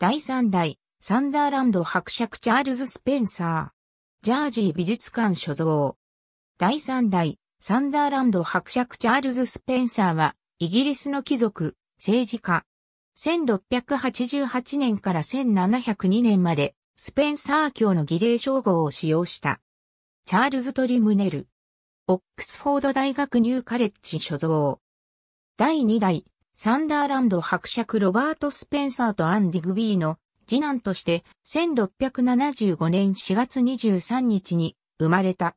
第3代、サンダーランド伯爵チャールズ・スペンサー。ジャージー美術館所蔵。第3代、サンダーランド伯爵チャールズ・スペンサーは、イギリスの貴族、政治家。1688年から1702年まで、スペンサー教の儀礼称号を使用した。チャールズ・トリムネル。オックスフォード大学ニューカレッジ所蔵。第2代、サンダーランド伯爵ロバート・スペンサーとアン・ディグビーの次男として1675年4月23日に生まれた。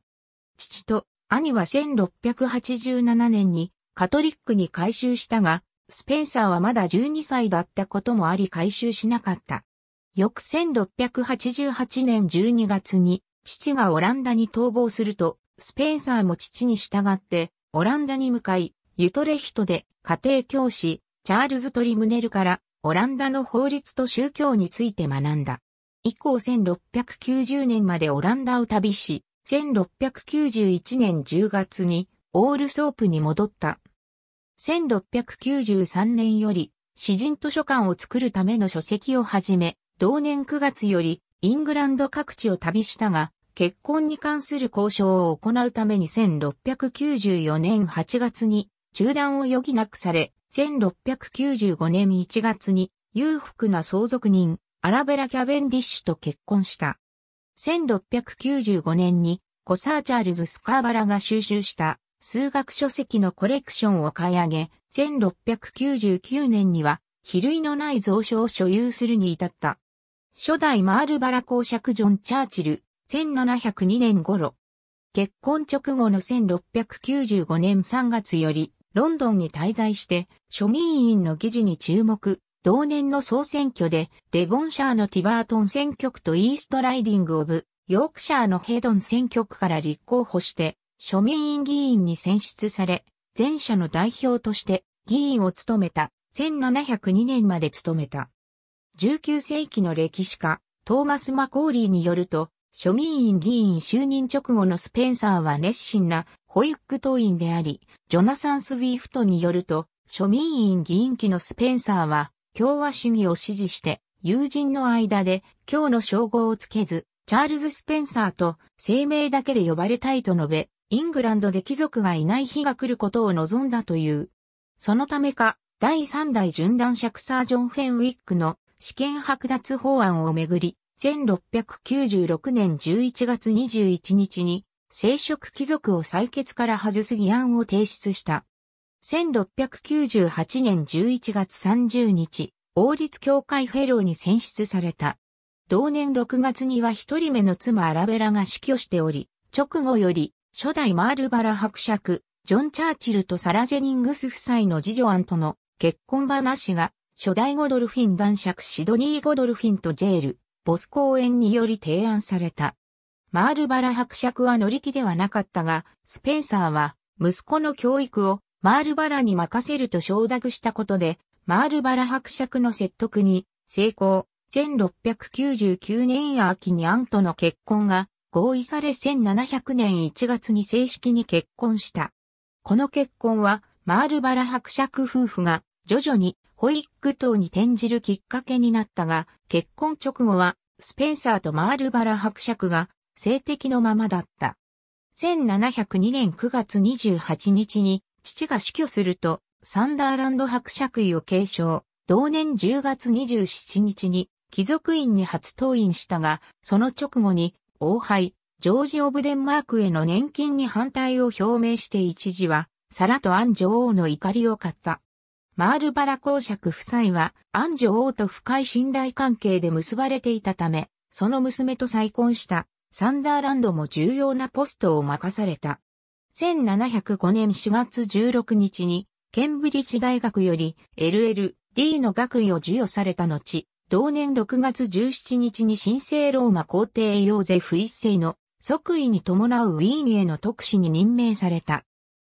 父と兄は1687年にカトリックに改宗したが、スペンサーはまだ12歳だったこともあり改宗しなかった。翌1688年12月に父がオランダに逃亡すると、スペンサーも父に従ってオランダに向かい、ユトレヒトで家庭教師、チャールズ・トリムネルからオランダの法律と宗教について学んだ。以降1690年までオランダを旅し、1691年10月にオールソープに戻った。1693年より詩人図書館を作るための書籍をはじめ、同年9月よりイングランド各地を旅したが、結婚に関する交渉を行うために1694年8月に中断を余儀なくされ、1695年1月に裕福な相続人、アラベラ・キャベンディッシュと結婚した。1695年にコサー・チャールズ・スカーバラが収集した数学書籍のコレクションを買い上げ、1699年には比類のない蔵書を所有するに至った。初代マールバラ公爵ジョン・チャーチル、1702年頃。結婚直後の1695年3月より、ロンドンに滞在して、庶民員の議事に注目。同年の総選挙で、デボンシャーのティバートン選挙区とイーストライディング・オブ、ヨークシャーのヘドン選挙区から立候補して、庶民院議員に選出され、前者の代表として議員を務めた。1702年まで務めた。19世紀の歴史家、トーマス・マコーリーによると、庶民院議員就任直後のスペンサーは熱心な保イック党員であり、ジョナサン・スウィフトによると、庶民院議員機のスペンサーは、共和主義を支持して、友人の間で、今日の称号をつけず、チャールズ・スペンサーと声明だけで呼ばれたいと述べ、イングランドで貴族がいない日が来ることを望んだという。そのためか、第3代準男クサージョン・フェンウィックの試験剥奪法案をめぐり、1696年11月21日に生殖貴族を採決から外す議案を提出した。1698年11月30日、王立教会フェローに選出された。同年6月には一人目の妻アラベラが死去しており、直後より初代マールバラ伯爵、ジョン・チャーチルとサラ・ジェニングス夫妻の次女アンとの結婚話が、初代ゴドルフィン男爵シドニー・ゴドルフィンとジェール、ボス公演により提案された。マールバラ伯爵は乗り気ではなかったが、スペンサーは息子の教育をマールバラに任せると承諾したことで、マールバラ伯爵の説得に成功。1699年秋にアンとの結婚が合意され1700年1月に正式に結婚した。この結婚はマールバラ伯爵夫婦が徐々にホイック島に転じるきっかけになったが、結婚直後はスペンサーとマールバラ伯爵が性的のままだった。1702年9月28日に父が死去するとサンダーランド伯爵位を継承。同年10月27日に貴族院に初登院したが、その直後に王廃。ジョージ・オブ・デンマークへの年金に反対を表明して一時は、サラとアン女王の怒りを買った。マールバラ公爵夫妻は、アン女王と深い信頼関係で結ばれていたため、その娘と再婚した。サンダーランドも重要なポストを任された。1705年4月16日に、ケンブリッジ大学より LL、D の学位を授与された後、同年6月17日に神聖ローマ皇帝ヨーゼフ一世の即位に伴うウィーンへの特使に任命された。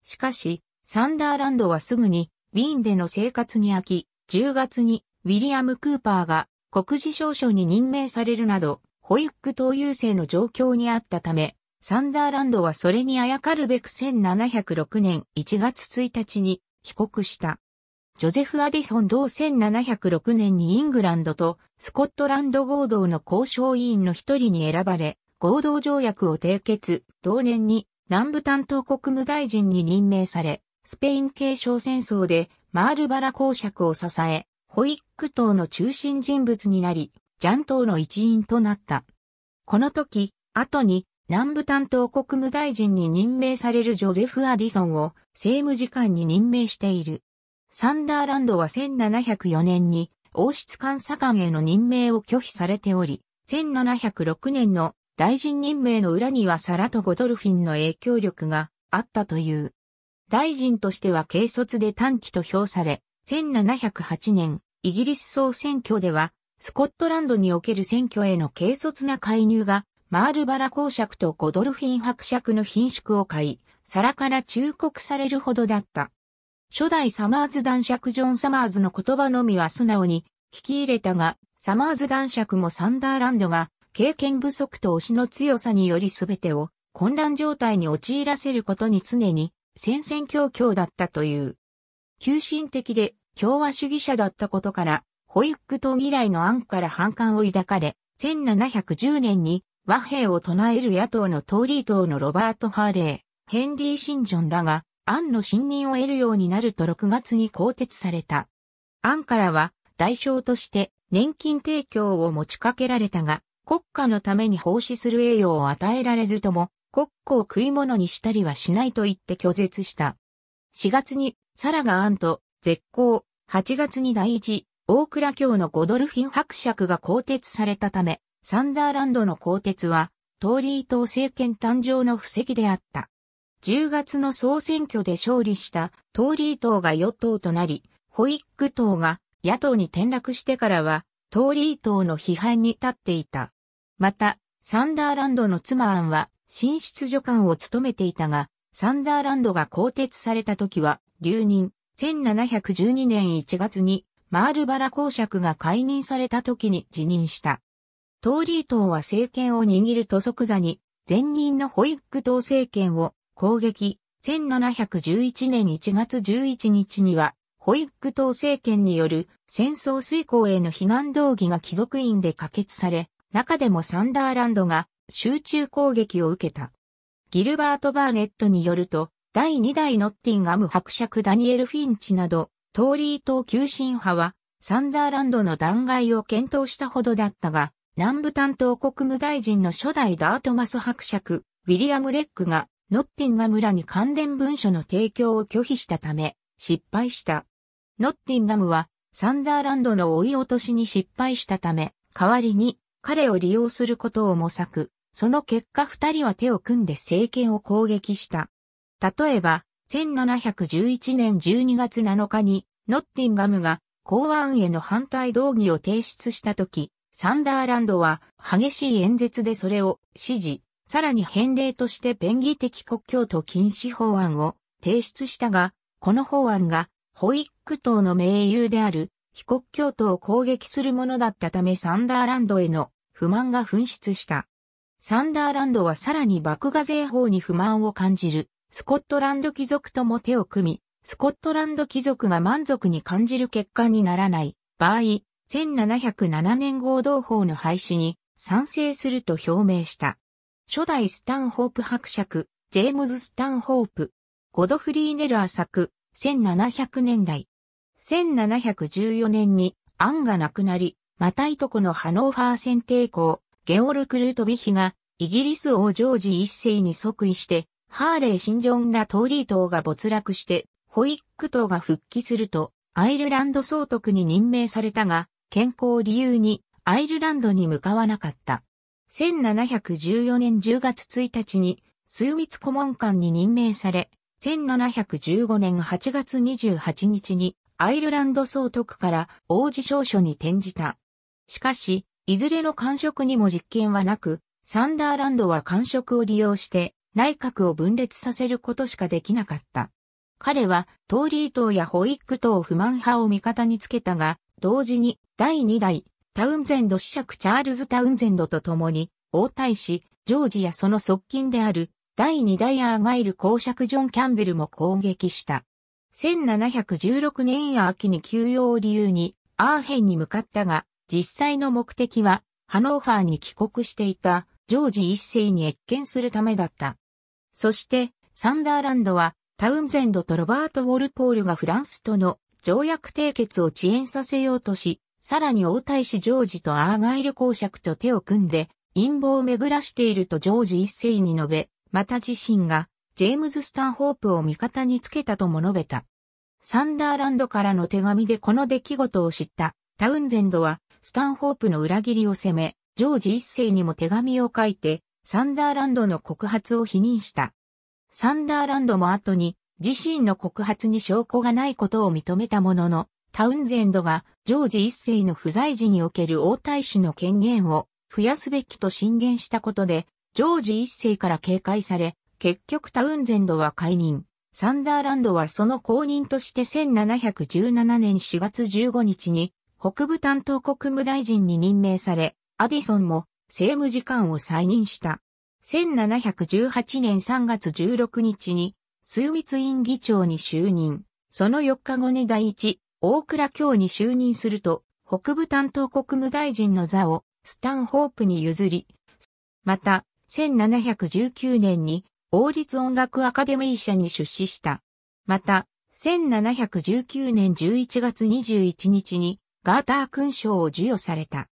しかし、サンダーランドはすぐにウィーンでの生活に飽き、10月にウィリアム・クーパーが国事少書に任命されるなど、ホイック等優勢の状況にあったため、サンダーランドはそれにあやかるべく1706年1月1日に帰国した。ジョゼフ・アディソン同1706年にイングランドとスコットランド合同の交渉委員の一人に選ばれ、合同条約を締結、同年に南部担当国務大臣に任命され、スペイン継承戦争でマールバラ公爵を支え、ホイック党の中心人物になり、ジャン党の一員となった。この時、後に南部担当国務大臣に任命されるジョゼフ・アディソンを政務次官に任命している。サンダーランドは1704年に王室監査官への任命を拒否されており、1706年の大臣任命の裏にはサラとゴドルフィンの影響力があったという。大臣としては軽率で短期と評され、1708年イギリス総選挙ではスコットランドにおける選挙への軽率な介入が、マールバラ公爵とゴドルフィン伯爵の品縮を買い、皿から忠告されるほどだった。初代サマーズ男爵ジョン・サマーズの言葉のみは素直に聞き入れたが、サマーズ男爵もサンダーランドが経験不足と推しの強さにより全てを混乱状態に陥らせることに常に戦々恐々だったという。急進的で共和主義者だったことからホイック島議来の案から反感を抱かれ、1710年に和平を唱える野党のトーリー党のロバート・ハーレー、ヘンリー・シンジョンらが、案の信任を得るようになると6月に更迭された。案からは、代償として年金提供を持ちかけられたが、国家のために奉仕する栄誉を与えられずとも、国庫を食い物にしたりはしないと言って拒絶した。4月に、サラが案と、絶交、8月に第一、大倉卿のゴドルフィン伯爵が更迭されたため、サンダーランドの更迭は、トーリー党政権誕生の布石であった。10月の総選挙で勝利したトーリー党が与党となり、ホイック党が野党に転落してからは、トーリー党の批判に立っていた。また、サンダーランドの妻アンは、新出助官を務めていたが、サンダーランドが更迭された時は、留任、1712年1月にマールバラ公爵が解任された時に辞任した。トーリー党は政権を握ると即座に、前任のホイック党政権を攻撃、1711年1月11日には、ホイック党政権による戦争遂行への避難動議が貴族院で可決され、中でもサンダーランドが集中攻撃を受けた。ギルバート・バーネットによると、第2代ノッティンガム伯爵ダニエル・フィンチなど、トーリー島急進派は、サンダーランドの弾劾を検討したほどだったが、南部担当国務大臣の初代ダートマス伯爵、ウィリアム・レックが、ノッティンガムらに関連文書の提供を拒否したため、失敗した。ノッティンガムは、サンダーランドの追い落としに失敗したため、代わりに彼を利用することを模索。その結果二人は手を組んで政権を攻撃した。例えば、1711年12月7日に、ノッティンガムが公安への反対動議を提出したとき、サンダーランドは激しい演説でそれを支持、さらに返礼として便宜的国境と禁止法案を提出したが、この法案がホイックの盟友である非国境島を攻撃するものだったためサンダーランドへの不満が噴出した。サンダーランドはさらに爆画税法に不満を感じる。スコットランド貴族とも手を組み、スコットランド貴族が満足に感じる結果にならない場合、1707年合同法の廃止に賛成すると表明した。初代スタンホープ伯爵、ジェームズ・スタンホープ、ゴドフリー・ネルア作、1700年代。1714年にアンが亡くなり、またいとこのハノーファー選帝公、ゲオルク・ルートビヒが、イギリス王ジョージ一世に即位して、ハーレー・シンジョンらトーリー党が没落して、ホイック党が復帰すると、アイルランド総督に任命されたが、健康を理由にアイルランドに向かわなかった。1714年10月1日に、枢密顧問官に任命され、1715年8月28日にアイルランド総督から王子証書に転じた。しかし、いずれの官職にも実権はなく、サンダーランドは官職を利用して内閣を分裂させることしかできなかった。彼は、トーリー党やホイック党不満派を味方につけたが、同時に、第2代、タウンゼンド子爵チャールズ・タウンゼンドと共に、王太子、ジョージやその側近である、第2代アーガイル公爵ジョン・キャンベルも攻撃した。1716年秋に休養を理由に、アーヘンに向かったが、実際の目的は、ハノーファーに帰国していた、ジョージ一世に越見するためだった。そして、サンダーランドは、タウンゼンドとロバート・ウォルポールがフランスとの条約締結を遅延させようとし、さらに王太子ジョージとアーガイル公爵と手を組んで、陰謀を巡らしているとジョージ一世に述べ、また自身が、ジェームズ・スタンホープを味方につけたとも述べた。サンダーランドからの手紙でこの出来事を知ったタウンゼンドはスタンホープの裏切りを責め、ジョージ一世にも手紙を書いてサンダーランドの告発を否認した。サンダーランドも後に自身の告発に証拠がないことを認めたものの、タウンゼンドがジョージ一世の不在時における王太子の権限を増やすべきと進言したことで、ジョージ一世から警戒され、結局タウンゼンドは解任。サンダーランドはその後任として1717年4月15日に北部担当国務大臣に任命され、アディソンも政務次官を再任した。1718年3月16日に、枢密院議長に就任。その4日後に第一、大倉京に就任すると、北部担当国務大臣の座をスタンホープに譲り、また、1719年に王立音楽アカデミー社に出資した。また、1719年11月21日にガーター勲章を授与された。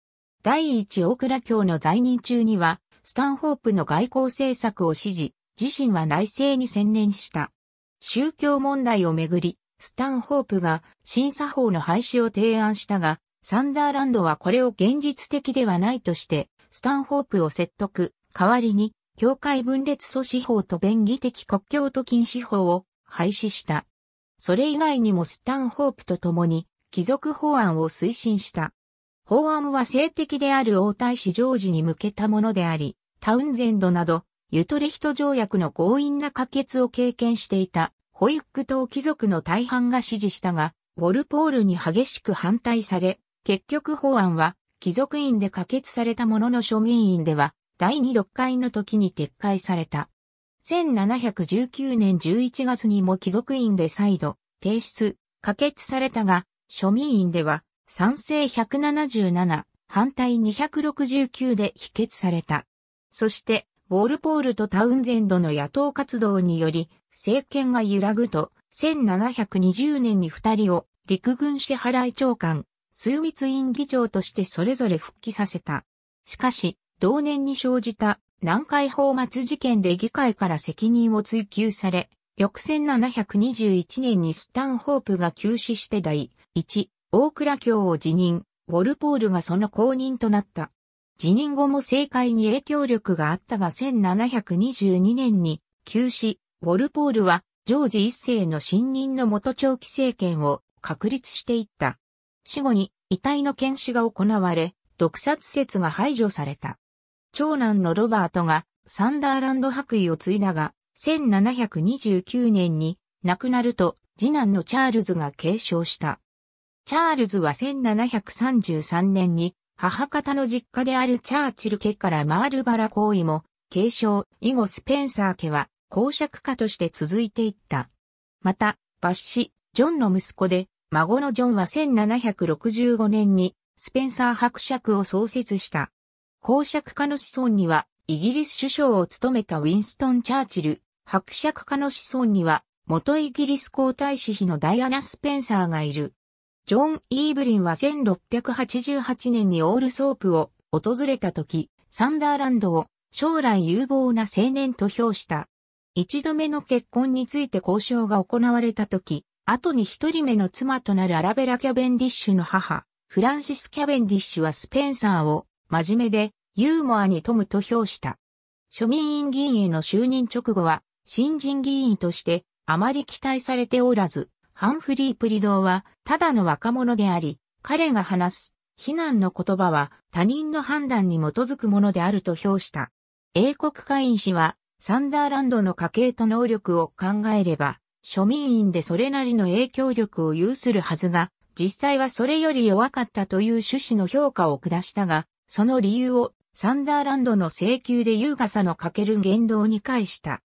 第一大倉教の在任中には、スタンホープの外交政策を支持、自身は内政に専念した。宗教問題をめぐり、スタンホープが審査法の廃止を提案したが、サンダーランドはこれを現実的ではないとして、スタンホープを説得、代わりに、教会分裂阻止法と便宜的国境と禁止法を廃止した。それ以外にもスタンホープと共に、貴族法案を推進した。法案は性的である王太子ジョージに向けたものであり、タウンゼンドなど、ユトレヒト条約の強引な可決を経験していた、ホイック島貴族の大半が支持したが、ウォルポールに激しく反対され、結局法案は、貴族院で可決されたものの庶民院では、第二読会の時に撤回された。1719年11月にも貴族院で再度、提出、可決されたが、庶民院では、賛成177、反対269で否決された。そして、ウォールポールとタウンゼンドの野党活動により、政権が揺らぐと、1720年に二人を陸軍支払い長官、枢密院議長としてそれぞれ復帰させた。しかし、同年に生じた南海放末事件で議会から責任を追及され、翌1721年にスタンホープが急死して第1大倉教を辞任、ウォルポールがその後任となった。辞任後も政界に影響力があったが1722年に急死、ウォルポールはジョージ一世の信任の元長期政権を確立していった。死後に遺体の検視が行われ、毒殺説が排除された。長男のロバートがサンダーランド白衣を継いだが、1729年に亡くなると次男のチャールズが継承した。チャールズは1733年に母方の実家であるチャーチル家からマールバラ行為も継承以後スペンサー家は公爵家として続いていった。また、バッジョンの息子で、孫のジョンは1765年にスペンサー伯爵を創設した。公爵家の子孫には、イギリス首相を務めたウィンストン・チャーチル、伯爵家の子孫には、元イギリス皇太子妃のダイアナ・スペンサーがいる。ジョン・イーブリンは1688年にオールソープを訪れた時、サンダーランドを将来有望な青年と評した。一度目の結婚について交渉が行われた時、後に一人目の妻となるアラベラ・キャベンディッシュの母、フランシス・キャベンディッシュはスペンサーを真面目でユーモアに富むと評した。庶民院議員への就任直後は新人議員としてあまり期待されておらず、ハンフリー・プリドーは、ただの若者であり、彼が話す、非難の言葉は他人の判断に基づくものであると評した。英国会員氏は、サンダーランドの家系と能力を考えれば、庶民員でそれなりの影響力を有するはずが、実際はそれより弱かったという趣旨の評価を下したが、その理由をサンダーランドの請求で優雅さの欠ける言動に返した。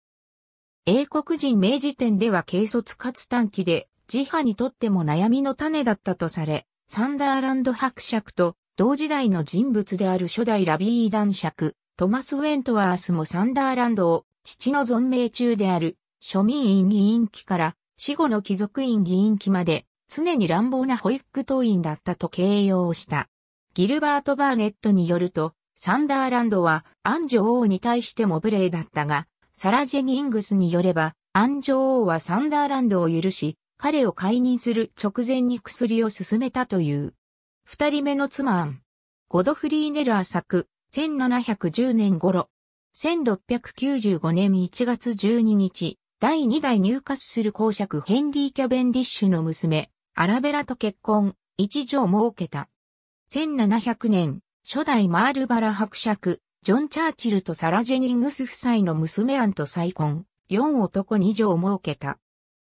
英国人明治店では軽率かつ短期で自派にとっても悩みの種だったとされ、サンダーランド伯爵と同時代の人物である初代ラビー男爵、トマス・ウェントワースもサンダーランドを父の存命中である庶民院議員期から死後の貴族院議員期まで常に乱暴な保育党員だったと形容した。ギルバート・バーネットによると、サンダーランドはアンジョ王に対しても無礼だったが、サラ・ジェニングスによれば、アンジョ王はサンダーランドを許し、彼を解任する直前に薬を勧めたという。二人目の妻アン。ゴドフリー・ネルア作、1710年頃。1695年1月12日、第2代入荷する公爵ヘンリー・キャベンディッシュの娘、アラベラと結婚、一女を設けた。1700年、初代マールバラ伯爵、ジョン・チャーチルとサラ・ジェニングス夫妻の娘アンと再婚、4男2女を設けた。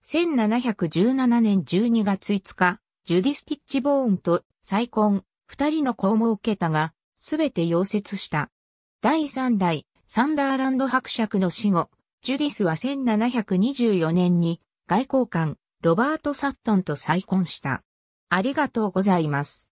1717年12月5日、ジュディスティッチ・ボーンと再婚、二人の子も受けたが、すべて溶接した。第三代、サンダーランド伯爵の死後、ジュディスは1724年に外交官、ロバート・サットンと再婚した。ありがとうございます。